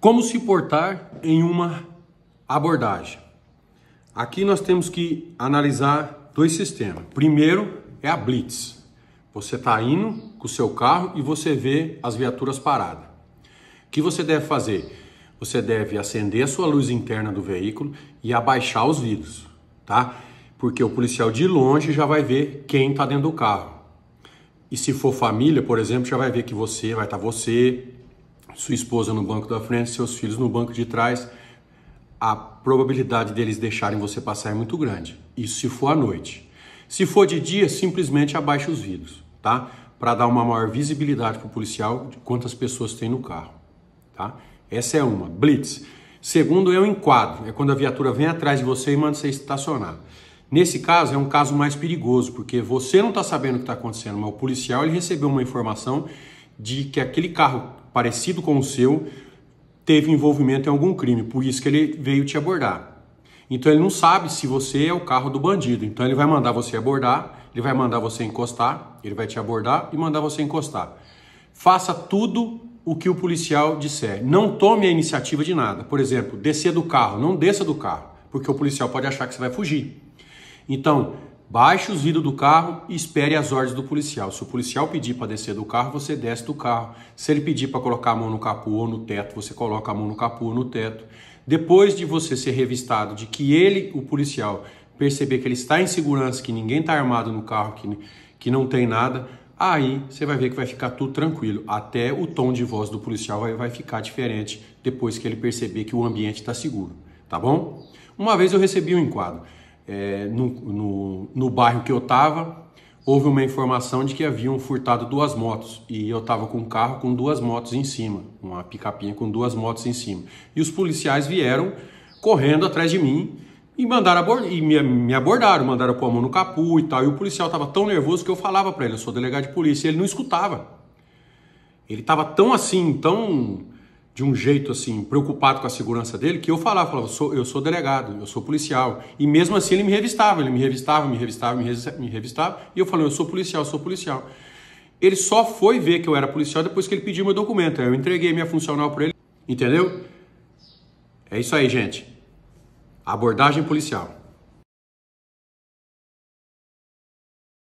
Como se portar em uma abordagem? Aqui nós temos que analisar dois sistemas. Primeiro é a blitz. Você está indo com o seu carro e você vê as viaturas paradas. O que você deve fazer? Você deve acender a sua luz interna do veículo e abaixar os vidros, tá? Porque o policial de longe já vai ver quem está dentro do carro. E se for família, por exemplo, já vai ver que você vai estar tá você, sua esposa no banco da frente, seus filhos no banco de trás, a probabilidade deles deixarem você passar é muito grande. Isso se for à noite. Se for de dia, simplesmente abaixe os vidros, tá? Para dar uma maior visibilidade para o policial de quantas pessoas tem no carro, tá? Essa é uma. Blitz. Segundo é o enquadro, é quando a viatura vem atrás de você e manda você estacionar. Nesse caso é um caso mais perigoso, porque você não está sabendo o que está acontecendo, mas o policial ele recebeu uma informação de que aquele carro parecido com o seu, teve envolvimento em algum crime, por isso que ele veio te abordar. Então ele não sabe se você é o carro do bandido. Então ele vai mandar você abordar, ele vai mandar você encostar, ele vai te abordar e mandar você encostar. Faça tudo o que o policial disser. Não tome a iniciativa de nada. Por exemplo, descer do carro, não desça do carro, porque o policial pode achar que você vai fugir. Então, Baixe os vidros do carro e espere as ordens do policial. Se o policial pedir para descer do carro, você desce do carro. Se ele pedir para colocar a mão no capô ou no teto, você coloca a mão no capô ou no teto. Depois de você ser revistado, de que ele, o policial, perceber que ele está em segurança, que ninguém está armado no carro, que, que não tem nada, aí você vai ver que vai ficar tudo tranquilo. Até o tom de voz do policial vai, vai ficar diferente depois que ele perceber que o ambiente está seguro, tá bom? Uma vez eu recebi um enquadro é, no, no, no bairro que eu estava, houve uma informação de que haviam furtado duas motos e eu estava com um carro com duas motos em cima, uma picapinha com duas motos em cima. E os policiais vieram correndo atrás de mim e mandaram abord e me, me abordaram, mandaram pôr a mão no capu e tal. E o policial estava tão nervoso que eu falava para ele, eu sou delegado de polícia, e ele não escutava. Ele estava tão assim, tão de um jeito assim, preocupado com a segurança dele, que eu falava, falava sou, eu sou delegado, eu sou policial. E mesmo assim ele me revistava, ele me revistava, me revistava, me revistava, me revistava e eu falei, eu sou policial, eu sou policial. Ele só foi ver que eu era policial depois que ele pediu meu documento. Aí eu entreguei minha funcional para ele, entendeu? É isso aí, gente. Abordagem policial.